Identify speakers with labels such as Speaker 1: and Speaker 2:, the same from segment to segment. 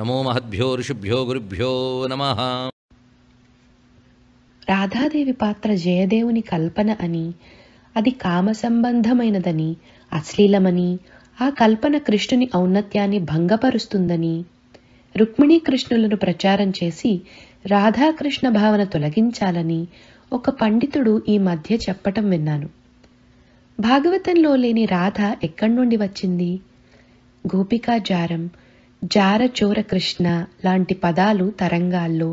Speaker 1: నమో మహద్భ్యో ఋషిభ్యో గురుభ్యో నమ రాధాదేవి పాత్ర జయదేవుని కల్పన అని అది కామ సంబంధమైనదని అశ్లీలమని ఆ కల్పన కృష్ణుని ఔన్నత్యాన్ని భంగపరుస్తుందని రుక్మిణీ కృష్ణులను ప్రచారం చేసి రాధాకృష్ణ భావన తొలగించాలని ఒక పండితుడు ఈ మధ్య చెప్పటం విన్నాను భాగవతంలో లేని రాధ ఎక్కడి నుండి వచ్చింది గోపికాజారం జారచోర కృష్ణ లాంటి పదాలు తరంగాల్లో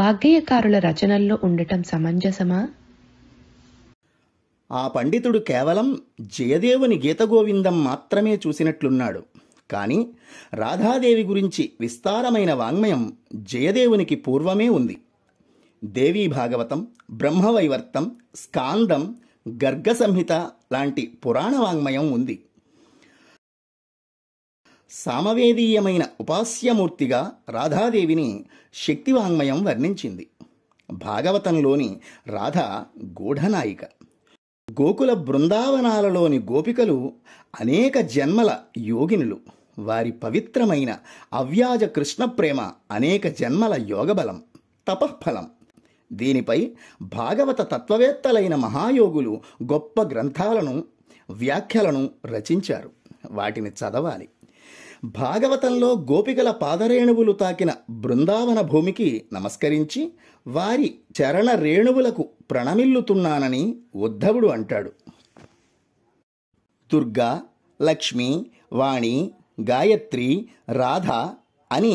Speaker 1: వాగ్గేయకారుల రచనల్లో ఉండటం సమంజసమా ఆ పండితుడు కేవలం జయదేవుని గీతగోవిందం మాత్రమే చూసినట్లున్నాడు కానీ రాధాదేవి గురించి విస్తారమైన వాంగ్మయం జయదేవునికి పూర్వమే ఉంది దేవీ భాగవతం బ్రహ్మవైవర్తం స్కాందం గర్గసంహిత లాంటి పురాణ వాంగ్మయం ఉంది సామవేదీయమైన ఉపాస్యమూర్తిగా రాధాదేవిని శక్తివాంగ్మయం వర్ణించింది భాగవతంలోని రాధ గూఢనాయిక గోకుల బృందావనాలలోని గోపికలు అనేక జన్మల యోగినులు వారి పవిత్రమైన అవ్యాజ కృష్ణ ప్రేమ అనేక జన్మల యోగబలం తపఃఫలం దీనిపై భాగవత తత్వవేత్తలైన మహాయోగులు గొప్ప గ్రంథాలను వ్యాఖ్యలను రచించారు వాటిని చదవాలి భాగవతంలో గోపికల పాదరేణువులు తాకిన బృందావన భూమికి నమస్కరించి వారి చరణ రేణువులకు ప్రణమిల్లుతున్నానని ఉద్ధవుడు అంటాడు దుర్గా లక్ష్మి వాణి గాయత్రి రాధ అని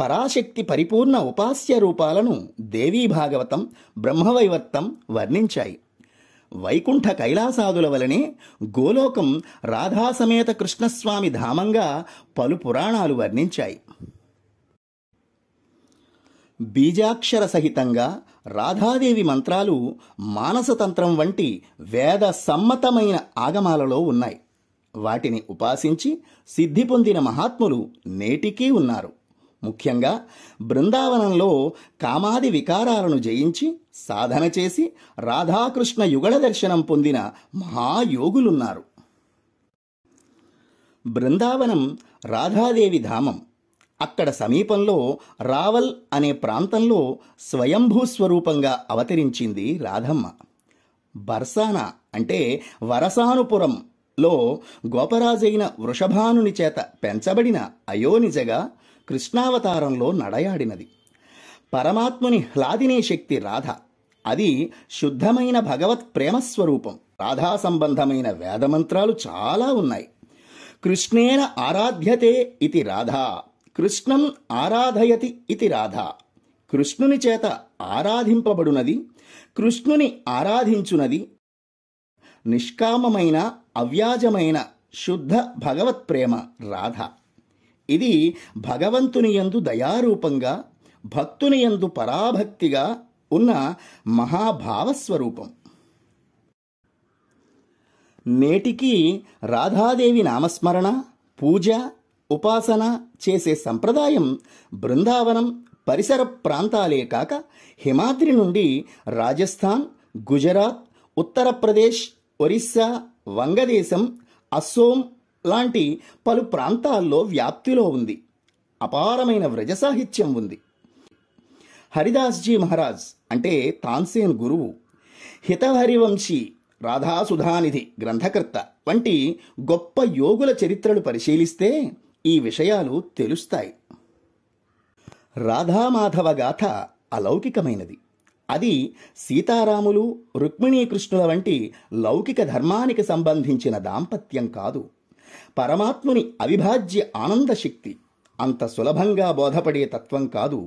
Speaker 1: పరాశక్తి పరిపూర్ణ ఉపాస్య రూపాలను దేవీ భాగవతం బ్రహ్మవైవర్తం వర్ణించాయి వైకుంఠ కైలాసాదుల వలనే గోలోకం రాధాసమేత కృష్ణస్వామి ధామంగా పలు పురాణాలు వర్ణించాయి బీజాక్షర సహితంగా రాధాదేవి మంత్రాలు మానసతంత్రం వంటి వేద సమ్మతమైన ఆగమాలలో ఉన్నాయి వాటిని ఉపాసించి సిద్ధి పొందిన మహాత్ములు నేటికీ ఉన్నారు ముఖ్యంగా బృందావనంలో కామాది వికారాలను జయించి సాధన చేసి రాధాకృష్ణ యుగళ దర్శనం పొందిన మహాయోగులున్నారు బృందావనం రాధాదేవి ధామం అక్కడ సమీపంలో రావల్ అనే ప్రాంతంలో స్వయంభూస్వరూపంగా అవతరించింది రాధమ్మ బర్సాన అంటే వరసానుపురంలో గోపరాజైన వృషభానుని చేత పెంచబడిన అయోనిజగా కృష్ణావతారంలో నడయాడినది పరమాత్ముని హ్లాదినే శక్తి రాధ అది శుద్ధమైన భగవత్ ప్రేమస్వరూపం రాధా సంబంధమైన వేదమంత్రాలు చాలా ఉన్నాయి కృష్ణేన ఆరాధ్యతే ఇది రాధా కృష్ణం ఆరాధయతి ఇది రాధా కృష్ణుని చేత ఆరాధింపబడునది కృష్ణుని ఆరాధించునది నిష్కామమైన అవ్యాజమైన శుద్ధ భగవత్ ప్రేమ రాధ ఇది భగవంతుని యందు దయారూపంగా భక్తుని యందు పరాభక్తిగా ఉన్న మహాభావస్వరూపం నేటికి రాధాదేవి నామస్మరణ పూజ ఉపాసన చేసే సంప్రదాయం బృందావనం పరిసర ప్రాంతాలే కాక హిమాద్రి నుండి రాజస్థాన్ గుజరాత్ ఉత్తరప్రదేశ్ ఒరిస్సా వంగదేశం అస్సోం లాంటి పలు ప్రాంతాల్లో వ్యాప్తిలో ఉంది అపారమైన వ్రజ సాహిత్యం ఉంది హరిదాస్జీ మహారాజ్ అంటే తాన్సేన్ గురువు హితహరివంశీ రాధాసుధానిధి గ్రంథకర్త వంటి గొప్ప యోగుల చరిత్రలు పరిశీలిస్తే ఈ విషయాలు తెలుస్తాయి రాధామాధవ గాథ అలౌకికమైనది అది సీతారాములు రుక్మిణీకృష్ణుల వంటి లౌకిక ధర్మానికి సంబంధించిన దాంపత్యం కాదు పరమాత్ముని అవిభాజ్య ఆనంద శక్తి అంత సులభంగా బోధపడే తత్వం కాదు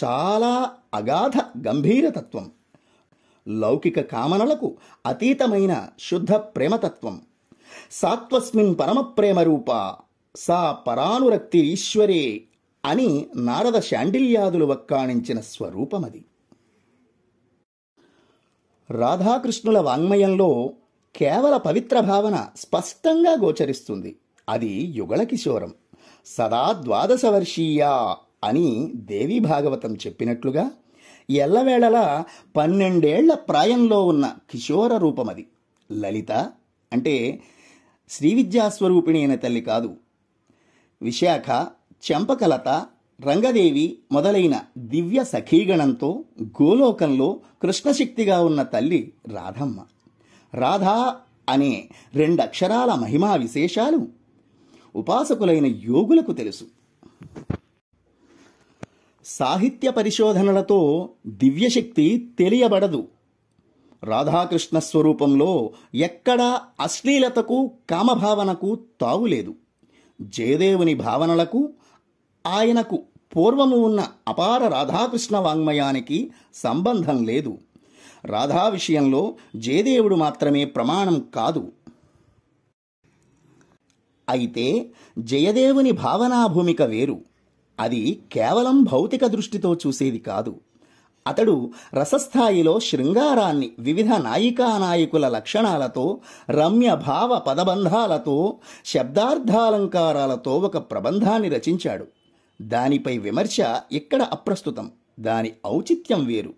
Speaker 1: చాలా అగాధ గంభీర తత్వం లౌకిక కామనలకు అతీతమైన శుద్ధ ప్రేమతత్వం సాత్వస్మిన్ రూప సా పరానురక్తి ఈశ్వరే అని నారద శాండిల్యాదులు వక్కాణించిన స్వరూపమది రాధాకృష్ణుల వాంగ్మయంలో కేవల పవిత్ర భావన స్పష్టంగా గోచరిస్తుంది అది కిశోరం సదా ద్వాదశ అని దేవి భాగవతం చెప్పినట్లుగా ఎల్లవేళలా పన్నెండేళ్ల ప్రాయంలో ఉన్న కిశోర రూపమది లలిత అంటే శ్రీ విద్యాస్వరూపిణి అయిన తల్లి కాదు విశాఖ చెంపకలత రంగదేవి మొదలైన దివ్య సఖీగణంతో గోలోకంలో కృష్ణశక్తిగా ఉన్న తల్లి రాధమ్మ రాధా అనే రెండక్షరాల మహిమా విశేషాలు ఉపాసకులైన యోగులకు తెలుసు సాహిత్య పరిశోధనలతో దివ్యశక్తి తెలియబడదు రాధాకృష్ణ స్వరూపంలో ఎక్కడా అశ్లీలతకు కామభావనకు తావులేదు జయదేవుని భావనలకు ఆయనకు పూర్వము ఉన్న అపార రాధాకృష్ణ వాంగ్మయానికి సంబంధం లేదు రాధా విషయంలో జయదేవుడు మాత్రమే ప్రమాణం కాదు అయితే జయదేవుని భావనాభూమిక వేరు అది కేవలం భౌతిక దృష్టితో చూసేది కాదు అతడు రసస్థాయిలో శృంగారాన్ని వివిధ నాయికా నాయకుల లక్షణాలతో రమ్య భావ పదబంధాలతో శబ్దార్థాలంకారాలతో ఒక ప్రబంధాన్ని రచించాడు దానిపై విమర్శ ఇక్కడ అప్రస్తుతం దాని ఔచిత్యం వేరు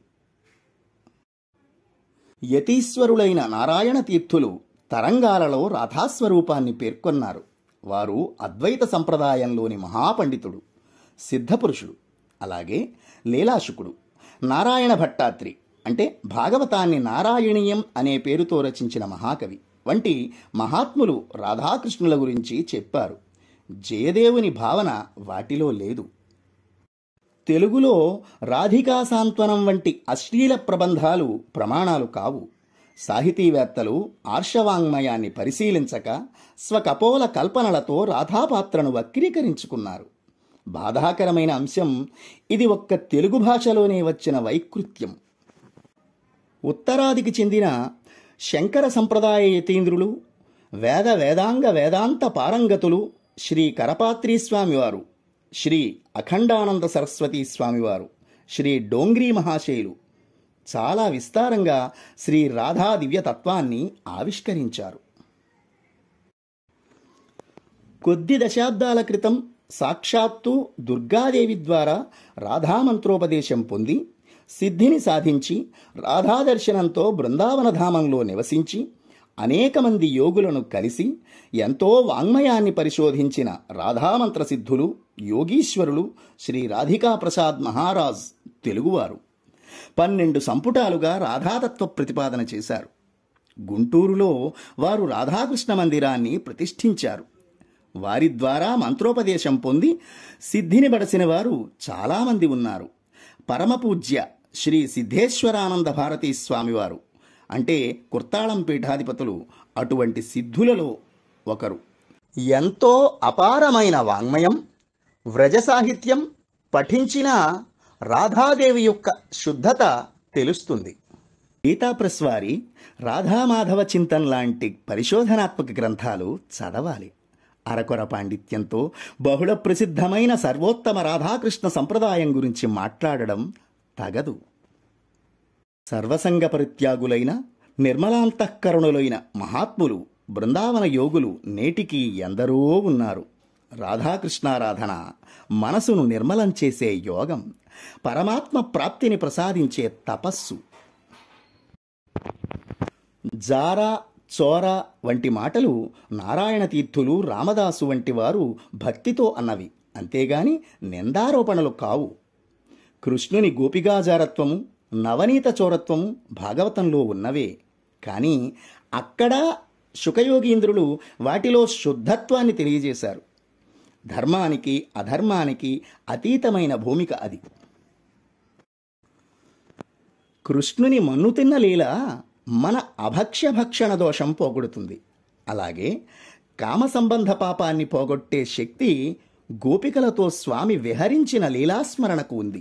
Speaker 1: యతీశ్వరులైన నారాయణ తీర్థులు తరంగాలలో రాధాస్వరూపాన్ని పేర్కొన్నారు వారు అద్వైత సంప్రదాయంలోని మహాపండితుడు సిద్ధపురుషుడు అలాగే లీలాశుకుడు నారాయణ భట్టాత్రి అంటే భాగవతాన్ని నారాయణీయం అనే పేరుతో రచించిన మహాకవి వంటి మహాత్ములు రాధాకృష్ణుల గురించి చెప్పారు జయదేవుని భావన వాటిలో లేదు తెలుగులో రాధికా సాంత్వనం వంటి అశ్లీల ప్రబంధాలు ప్రమాణాలు కావు సాహితీవేత్తలు ఆర్షవాంగ్మయాన్ని పరిశీలించక స్వకపోల కల్పనలతో రాధాపాత్రను వక్రీకరించుకున్నారు బాధాకరమైన అంశం ఇది ఒక్క తెలుగు భాషలోనే వచ్చిన వైకృత్యం ఉత్తరాదికి చెందిన శంకర సంప్రదాయ యతీంద్రులు వేద వేదాంగ వేదాంత పారంగతులు శ్రీ కరపాత్రీస్వామివారు శ్రీ అఖండానంద సరస్వతి స్వామివారు శ్రీ డోంగ్రీ మహాశయులు చాలా విస్తారంగా శ్రీ రాధా దివ్య తత్వాన్ని ఆవిష్కరించారు కొద్ది దశాబ్దాల క్రితం సాక్షాత్తు దుర్గాదేవి ద్వారా రాధామంత్రోపదేశం పొంది సిద్ధిని సాధించి రాధాదర్శనంతో బృందావనధామంలో నివసించి అనేక మంది యోగులను కలిసి ఎంతో వాంగ్మయాన్ని పరిశోధించిన రాధామంత్ర సిద్ధులు యోగీశ్వరులు శ్రీ రాధికా ప్రసాద్ మహారాజ్ తెలుగువారు పన్నెండు సంపుటాలుగా రాధాతత్వ ప్రతిపాదన చేశారు గుంటూరులో వారు రాధాకృష్ణ మందిరాన్ని ప్రతిష్ఠించారు వారి ద్వారా మంత్రోపదేశం పొంది సిద్ధిని బడసిన వారు చాలామంది ఉన్నారు పరమపూజ్య శ్రీ సిద్ధేశ్వరానంద భారతీ స్వామివారు అంటే కుర్తాళం పీఠాధిపతులు అటువంటి సిద్ధులలో ఒకరు ఎంతో అపారమైన వాంగ్మయం వ్రజ సాహిత్యం పఠించిన రాధాదేవి యొక్క శుద్ధత తెలుస్తుంది గీతాప్రస్వారి రాధామాధవ చింతన్ లాంటి పరిశోధనాత్మక గ్రంథాలు చదవాలి అరకొర పాండిత్యంతో బహుళ ప్రసిద్ధమైన సర్వోత్తమ రాధాకృష్ణ సంప్రదాయం గురించి మాట్లాడడం తగదు సర్వసంగ పరిత్యాగులైన నిర్మలాంతఃకరుణులైన మహాత్ములు బృందావన యోగులు నేటికి ఎందరో ఉన్నారు రాధాకృష్ణారాధన మనసును నిర్మలం చేసే యోగం పరమాత్మ ప్రాప్తిని ప్రసాదించే తపస్సు జారా చోర వంటి మాటలు నారాయణ తీర్థులు రామదాసు వంటి వారు భక్తితో అన్నవి అంతేగాని నిందారోపణలు కావు కృష్ణుని గోపిగాజారత్వము నవనీత చోరత్వం భాగవతంలో ఉన్నవే కానీ అక్కడ శుకయోగీంద్రులు వాటిలో శుద్ధత్వాన్ని తెలియజేశారు ధర్మానికి అధర్మానికి అతీతమైన భూమిక అది కృష్ణుని మన్ను తిన్న లీల మన అభక్ష్య భక్షణ దోషం పోగొడుతుంది అలాగే కామ సంబంధ పాపాన్ని పోగొట్టే శక్తి గోపికలతో స్వామి విహరించిన లీలాస్మరణకు ఉంది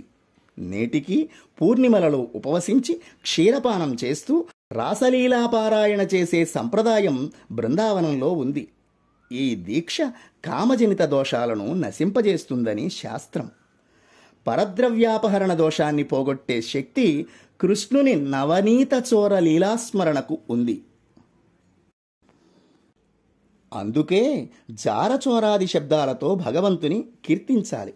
Speaker 1: నేటికి పూర్ణిమలలో ఉపవసించి క్షీరపానం చేస్తూ రాసలీలాపారాయణ చేసే సంప్రదాయం బృందావనంలో ఉంది ఈ దీక్ష కామజనిత దోషాలను నశింపజేస్తుందని శాస్త్రం పరద్రవ్యాపహరణ దోషాన్ని పోగొట్టే శక్తి కృష్ణుని నవనీత చోర లీలాస్మరణకు ఉంది అందుకే జారచోరాది శబ్దాలతో భగవంతుని కీర్తించాలి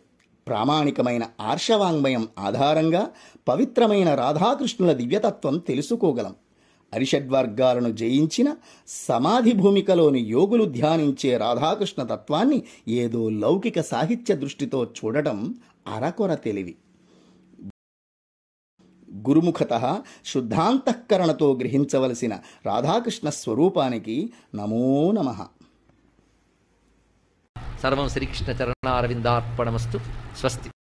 Speaker 1: ప్రామాణికమైన ఆర్షవాంగ్మయం ఆధారంగా పవిత్రమైన రాధాకృష్ణుల దివ్యతత్వం తెలుసుకోగలం అరిషడ్వర్గాలను జయించిన సమాధి భూమికలోని యోగులు ధ్యానించే రాధాకృష్ణ తత్వాన్ని ఏదో లౌకిక సాహిత్య దృష్టితో చూడటం అరకొర తెలివి గురుముఖత శుద్ధాంతఃకరణతో గ్రహించవలసిన రాధాకృష్ణ స్వరూపానికి నమో నమః సర్వం శ్రీకృష్ణ చరణారవిందార్పణమస్తు స్వస్తి